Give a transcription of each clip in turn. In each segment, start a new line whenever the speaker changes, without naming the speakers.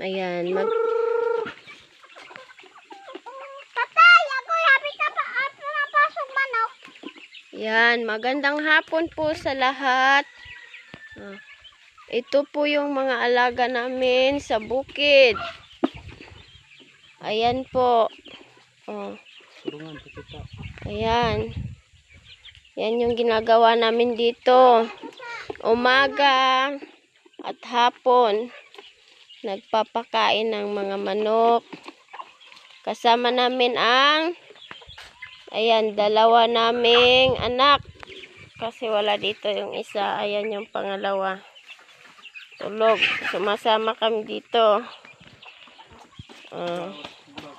Ayan. Mag Tatay, happy ka pa at ah, napasok manok. Oh. Yan, magandang hapon po sa lahat. Ah, ito po yung mga alaga namin sa bukid. Ayan po. Oh. Ayan. Yan yung ginagawa namin dito. Umaga at hapon nagpapakain ng mga manok. Kasama namin ang ayan, dalawa naming anak. Kasi wala dito yung isa. Ayan yung pangalawa. Tulog. Sumasama kami dito. Uh,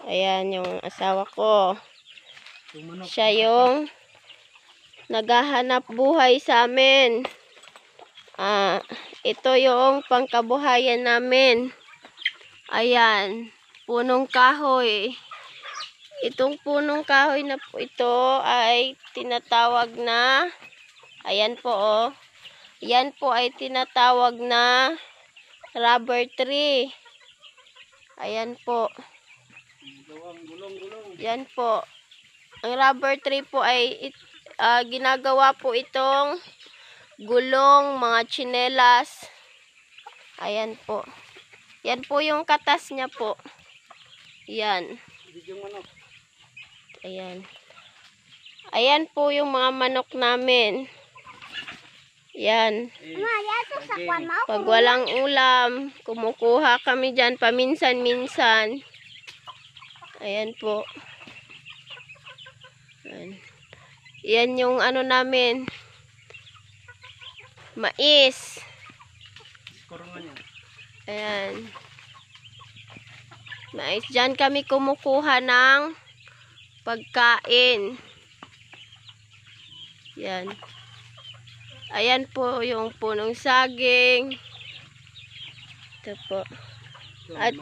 ayan yung asawa ko. Siya yung naghahanap buhay sa amin. Uh, ito yung pangkabuhayan namin. Ayan, punong kahoy. Itong punong kahoy na po ito ay tinatawag na, ayan po oh, yan po ay tinatawag na rubber tree. Ayan po. Yan po. Ang rubber tree po ay uh, ginagawa po itong gulong, mga chinelas. Ayan po. Yan po yung katas niya po. Yan. Ayan. Ayan po yung mga manok namin. Yan. Pag walang ulam, kumukuha kami dyan paminsan-minsan. Ayan po. Ayan. Yan yung ano namin mais. Ayan. Mais. Diyan kami kumukuha ng pagkain. Yan. Ayan po yung punong saging. Ito po. At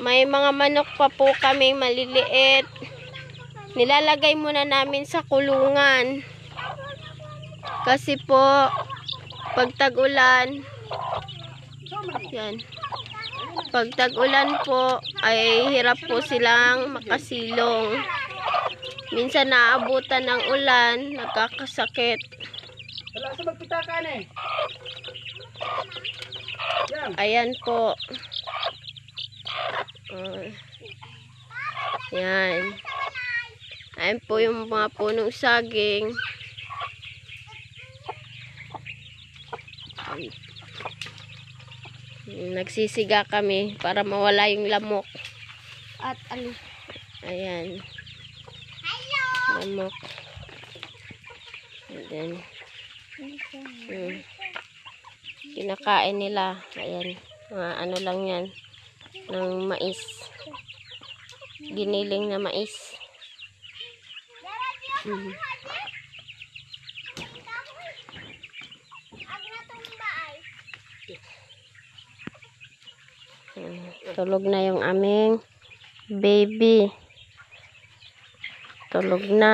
may mga manok pa po kami maliliit. Nilalagay muna namin sa kulungan. Kasi po, pag tag-ulan, yan. Pag tag-ulan po, ay hirap po silang makasilong. Minsan naabutan ng ulan, nagkakasakit. Wala sa magpitakan eh. Ayan po. Uh, yan. Ayan po yung mga punong saging. Nagsisiga kami para mawala yung lamok. At ano? Ayan. Hello! Lamok. And then, hmm. kinakain nila. Ayan. Mga ano lang yan. Ng mais. Giniling na mais. Mm-hmm. Tulog na yung aming baby. Tulog na.